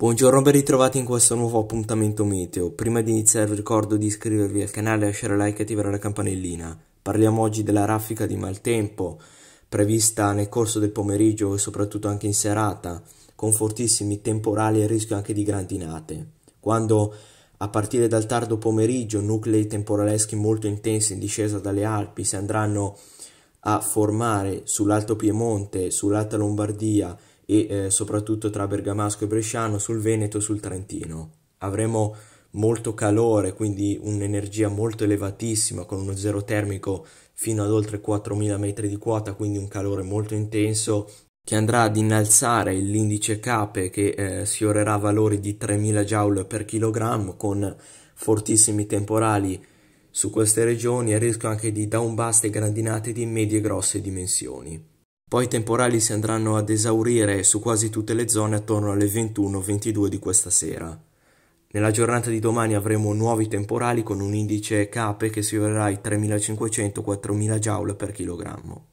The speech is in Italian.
Buongiorno, ben ritrovati in questo nuovo appuntamento meteo. Prima di iniziare ricordo di iscrivervi al canale, lasciare like e attivare la campanellina. Parliamo oggi della raffica di maltempo prevista nel corso del pomeriggio e soprattutto anche in serata, con fortissimi temporali e rischio anche di grandinate. Quando a partire dal tardo pomeriggio nuclei temporaleschi molto intensi in discesa dalle Alpi si andranno a formare sull'Alto Piemonte, sull'Alta Lombardia, e eh, soprattutto tra Bergamasco e Bresciano, sul Veneto, e sul Trentino. Avremo molto calore, quindi un'energia molto elevatissima con uno zero termico fino ad oltre 4000 metri di quota, quindi un calore molto intenso che andrà ad innalzare l'indice CAPE che eh, sfiorerà valori di 3000 joule per chilogrammo con fortissimi temporali su queste regioni e rischio anche di downbust e grandinate di medie e grosse dimensioni. Poi i temporali si andranno ad esaurire su quasi tutte le zone attorno alle 21-22 di questa sera. Nella giornata di domani avremo nuovi temporali con un indice CAPE che sfiorerà i 3500-4000 Joule per chilogrammo.